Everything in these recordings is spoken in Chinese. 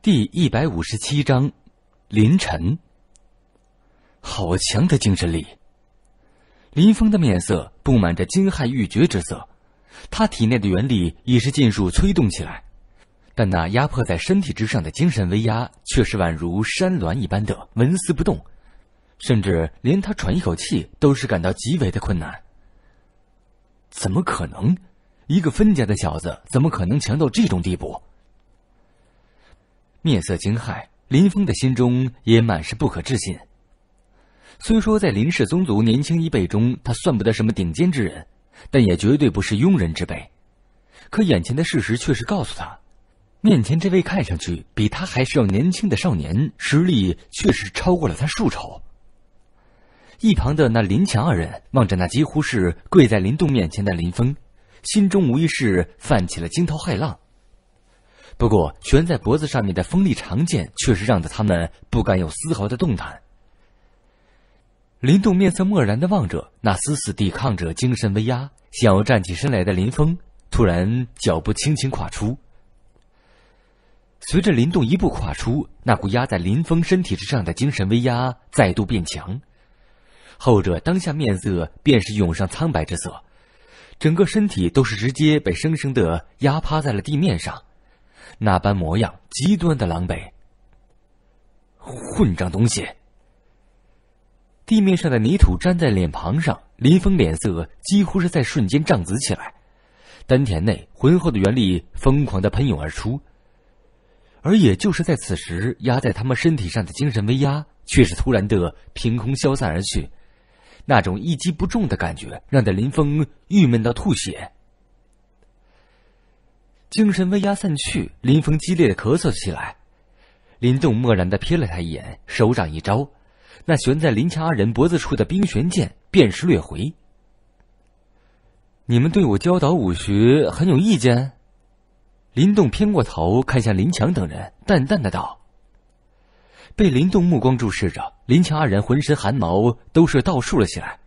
第一百五十七章，林晨。好强的精神力！林峰的面色布满着惊骇欲绝之色，他体内的元力已是尽数催动起来，但那压迫在身体之上的精神威压却是宛如山峦一般的纹丝不动，甚至连他喘一口气都是感到极为的困难。怎么可能？一个分家的小子怎么可能强到这种地步？面色惊骇，林峰的心中也满是不可置信。虽说在林氏宗族年轻一辈中，他算不得什么顶尖之人，但也绝对不是庸人之辈。可眼前的事实却是告诉他，面前这位看上去比他还是要年轻的少年，实力确实超过了他数筹。一旁的那林强二人望着那几乎是跪在林动面前的林峰，心中无疑是泛起了惊涛骇浪。不过，悬在脖子上面的锋利长剑，却是让得他们不敢有丝毫的动弹。林动面色漠然的望着那死死抵抗着精神威压，想要站起身来的林峰，突然脚步轻轻跨出。随着林动一步跨出，那股压在林峰身体之上的精神威压再度变强，后者当下面色便是涌上苍白之色，整个身体都是直接被生生的压趴在了地面上。那般模样，极端的狼狈。混账东西！地面上的泥土粘在脸庞上，林峰脸色几乎是在瞬间涨紫起来，丹田内浑厚的元力疯狂的喷涌而出。而也就是在此时，压在他们身体上的精神威压却是突然的凭空消散而去，那种一击不中的感觉，让得林峰郁闷到吐血。精神威压散去，林峰激烈的咳嗽起来。林动漠然的瞥了他一眼，手掌一招，那悬在林强二人脖子处的冰玄剑便是掠回。你们对我教导武学很有意见？林动偏过头看向林强等人，淡淡的道。被林动目光注视着，林强二人浑身汗毛都是倒竖了起来，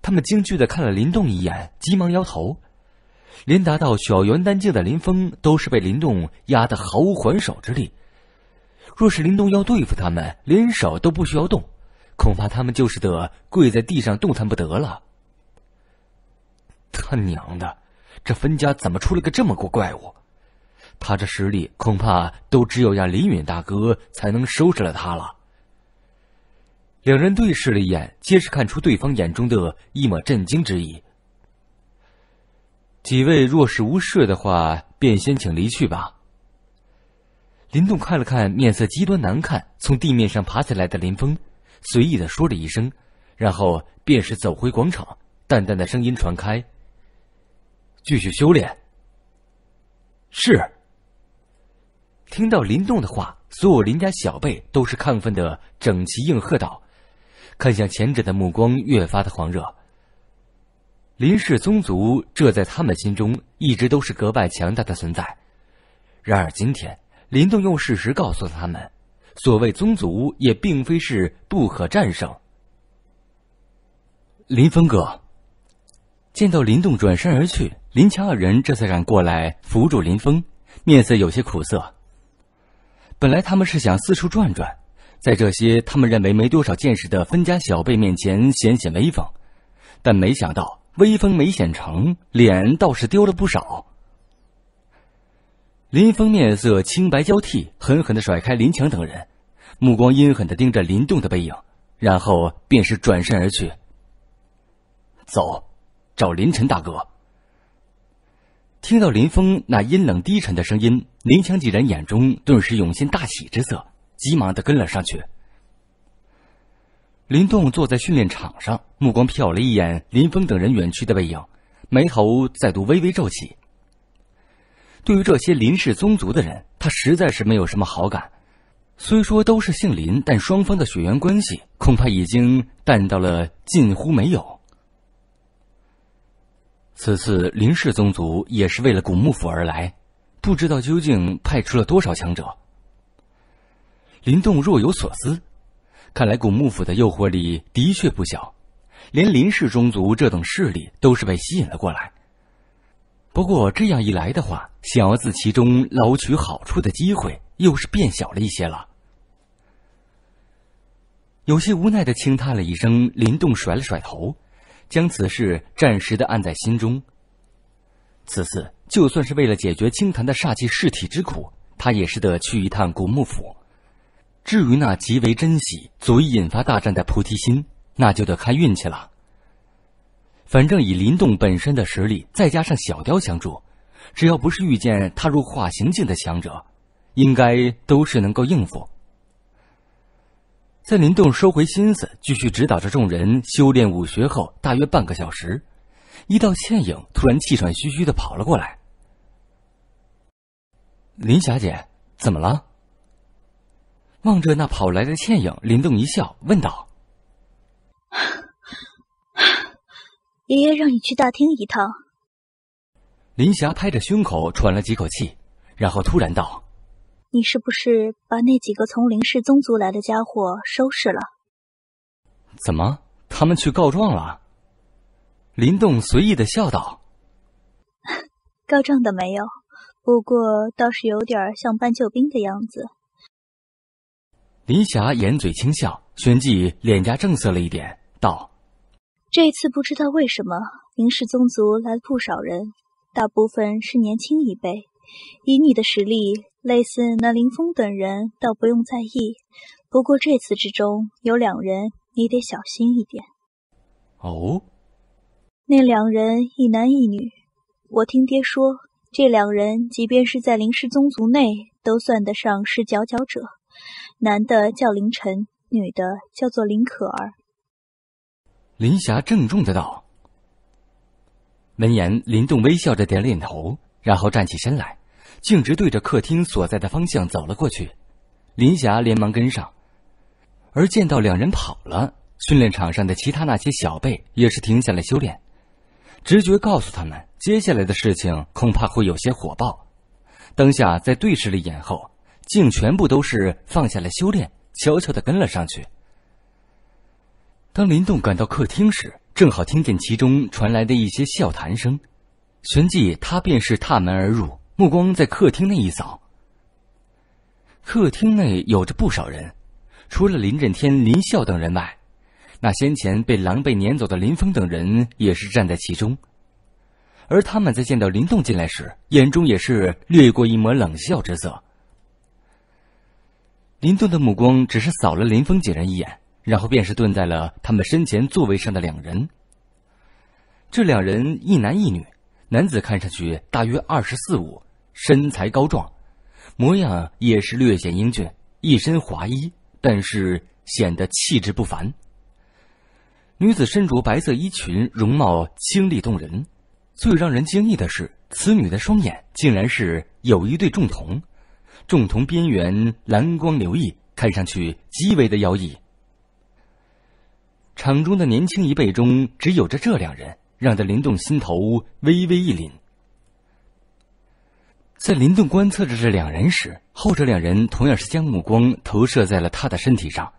他们惊惧的看了林动一眼，急忙摇头。连达到小元丹境的林峰，都是被林动压得毫无还手之力。若是林动要对付他们，连手都不需要动，恐怕他们就是得跪在地上动弹不得了。他娘的，这分家怎么出了个这么个怪物？他这实力，恐怕都只有让林允大哥才能收拾了他了。两人对视了一眼，皆是看出对方眼中的一抹震惊之意。几位若是无事的话，便先请离去吧。林动看了看面色极端难看、从地面上爬起来的林峰，随意的说了一声，然后便是走回广场，淡淡的声音传开：“继续修炼。”是。听到林动的话，所有林家小辈都是亢奋的，整齐应和道，看向前者的目光越发的狂热。林氏宗族，这在他们心中一直都是格外强大的存在。然而今天，林动用事实告诉他们，所谓宗族也并非是不可战胜。林峰哥，见到林动转身而去，林强二人这才敢过来扶住林峰，面色有些苦涩。本来他们是想四处转转，在这些他们认为没多少见识的分家小辈面前显显威风，但没想到。威风没显成，脸倒是丢了不少。林峰面色青白交替，狠狠的甩开林强等人，目光阴狠的盯着林动的背影，然后便是转身而去。走，找林晨大哥。听到林峰那阴冷低沉的声音，林强几人眼中顿时涌现大喜之色，急忙的跟了上去。林动坐在训练场上，目光瞟了一眼林峰等人远去的背影，眉头再度微微皱起。对于这些林氏宗族的人，他实在是没有什么好感。虽说都是姓林，但双方的血缘关系恐怕已经淡到了近乎没有。此次林氏宗族也是为了古墓府而来，不知道究竟派出了多少强者。林动若有所思。看来古墓府的诱惑力的确不小，连林氏宗族这等势力都是被吸引了过来。不过这样一来的话，想要自其中捞取好处的机会又是变小了一些了。有些无奈的轻叹了一声，林动甩了甩头，将此事暂时的按在心中。此次就算是为了解决青檀的煞气噬体之苦，他也是得去一趟古墓府。至于那极为珍惜、足以引发大战的菩提心，那就得看运气了。反正以林动本身的实力，再加上小雕相助，只要不是遇见踏入化形境的强者，应该都是能够应付。在林动收回心思，继续指导着众人修炼武学后，大约半个小时，一道倩影突然气喘吁吁的跑了过来。林霞姐，怎么了？望着那跑来的倩影，林动一笑，问道：“ 爷爷让你去大厅一趟。”林霞拍着胸口喘了几口气，然后突然道：“你是不是把那几个从林氏宗族来的家伙收拾了？”“怎么？他们去告状了？”林动随意的笑道：“ 告状的没有，不过倒是有点像搬救兵的样子。”林霞掩嘴轻笑，旋即脸颊正色了一点，道：“这一次不知道为什么林氏宗族来了不少人，大部分是年轻一辈。以你的实力，类似那林峰等人，倒不用在意。不过这次之中有两人，你得小心一点。”“哦，那两人一男一女。我听爹说，这两人即便是在林氏宗族内，都算得上是佼佼者。”男的叫林晨，女的叫做林可儿。林霞郑重的道。闻言，林动微笑着点点头，然后站起身来，径直对着客厅所在的方向走了过去。林霞连忙跟上。而见到两人跑了，训练场上的其他那些小辈也是停下了修炼，直觉告诉他们，接下来的事情恐怕会有些火爆。当下在对视了一眼后。竟全部都是放下了修炼，悄悄地跟了上去。当林动赶到客厅时，正好听见其中传来的一些笑谈声，旋即他便是踏门而入，目光在客厅内一扫。客厅内有着不少人，除了林震天、林笑等人外，那先前被狼狈撵走的林峰等人也是站在其中，而他们在见到林动进来时，眼中也是掠过一抹冷笑之色。林顿的目光只是扫了林峰几人一眼，然后便是顿在了他们身前座位上的两人。这两人一男一女，男子看上去大约二十四五，身材高壮，模样也是略显英俊，一身华衣，但是显得气质不凡。女子身着白色衣裙，容貌清丽动人。最让人惊异的是，此女的双眼竟然是有一对重瞳。重瞳边缘蓝光流溢，看上去极为的妖异。场中的年轻一辈中，只有着这两人，让得林动心头微微一凛。在林动观测着这两人时，后者两人同样是将目光投射在了他的身体上。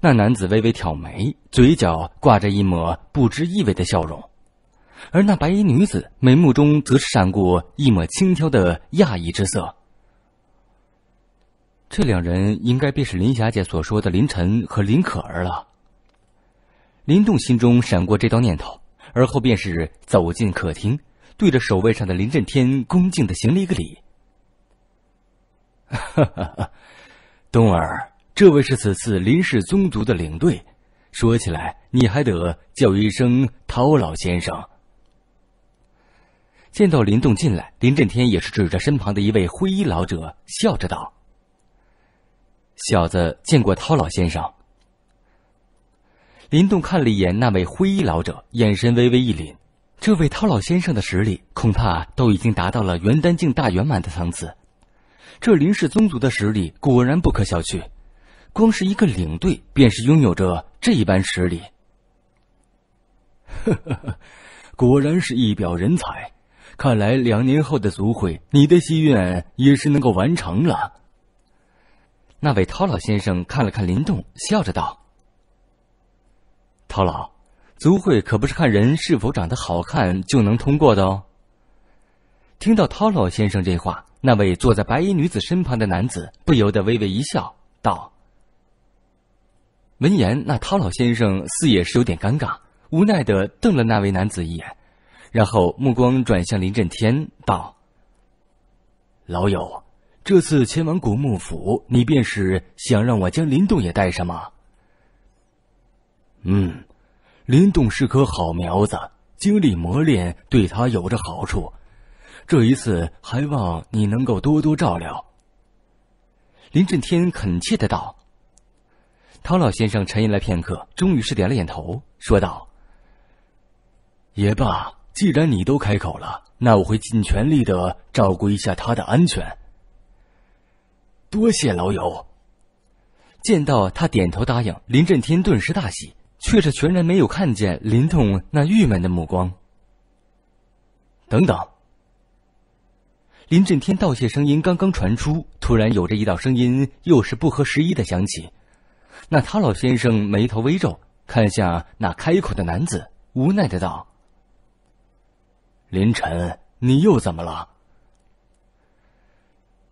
那男子微微挑眉，嘴角挂着一抹不知意味的笑容，而那白衣女子眉目中则是闪过一抹轻佻的讶异之色。这两人应该便是林霞姐所说的林晨和林可儿了。林动心中闪过这道念头，而后便是走进客厅，对着守卫上的林震天恭敬的行了一个礼。冬儿，这位是此次林氏宗族的领队，说起来，你还得叫一声陶老先生。见到林动进来，林震天也是指着身旁的一位灰衣老者，笑着道。小子见过涛老先生。林动看了一眼那位灰衣老者，眼神微微一凛。这位涛老先生的实力，恐怕都已经达到了元丹境大圆满的层次。这林氏宗族的实力果然不可小觑，光是一个领队，便是拥有着这般实力。呵呵呵，果然是一表人才。看来两年后的族会，你的心愿也是能够完成了。那位陶老先生看了看林动，笑着道：“陶老，族会可不是看人是否长得好看就能通过的哦。”听到陶老先生这话，那位坐在白衣女子身旁的男子不由得微微一笑，道：“闻言，那陶老先生似也是有点尴尬，无奈的瞪了那位男子一眼，然后目光转向林震天，道：‘老友。’”这次前往古墓府，你便是想让我将林动也带上吗？嗯，林动是棵好苗子，经历磨练对他有着好处。这一次还望你能够多多照料。”林震天恳切的道。唐老先生沉吟了片刻，终于是点了点头，说道：“也罢，既然你都开口了，那我会尽全力的照顾一下他的安全。”多谢老友。见到他点头答应，林震天顿时大喜，却是全然没有看见林动那郁闷的目光。等等。林震天道谢声音刚刚传出，突然有着一道声音又是不合时宜的响起，那陶老先生眉头微皱，看向那开口的男子，无奈的道：“林晨，你又怎么了？”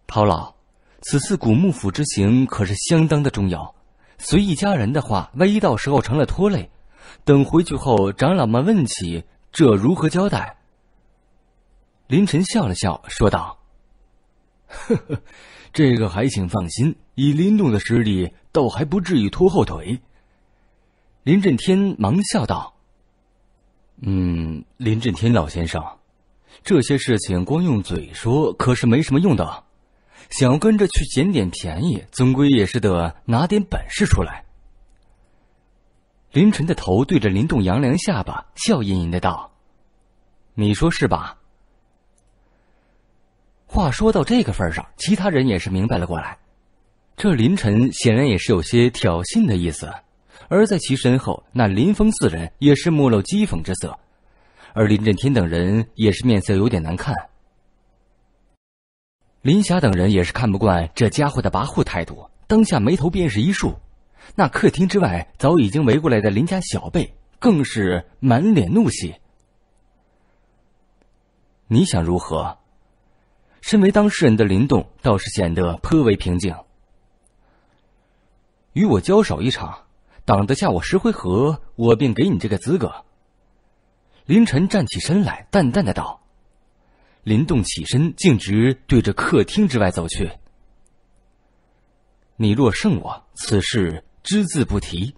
陶老。此次古墓府之行可是相当的重要，随一家人的话，万一到时候成了拖累，等回去后长老们问起，这如何交代？林晨笑了笑，说道：“呵呵，这个还请放心，以林动的实力，倒还不至于拖后腿。”林震天忙笑道：“嗯，林震天老先生，这些事情光用嘴说可是没什么用的。”想要跟着去捡点便宜，总归也是得拿点本事出来。林晨的头对着林动杨良下巴，笑吟吟的道：“你说是吧？”话说到这个份上，其他人也是明白了过来。这林晨显然也是有些挑衅的意思，而在其身后，那林峰四人也是目露讥讽之色，而林震天等人也是面色有点难看。林霞等人也是看不惯这家伙的跋扈态度，当下眉头便是一竖。那客厅之外早已经围过来的林家小辈更是满脸怒气。你想如何？身为当事人的林动倒是显得颇为平静。与我交手一场，挡得下我十回合，我便给你这个资格。林晨站起身来，淡淡的道。林动起身，径直对着客厅之外走去。你若胜我，此事只字不提。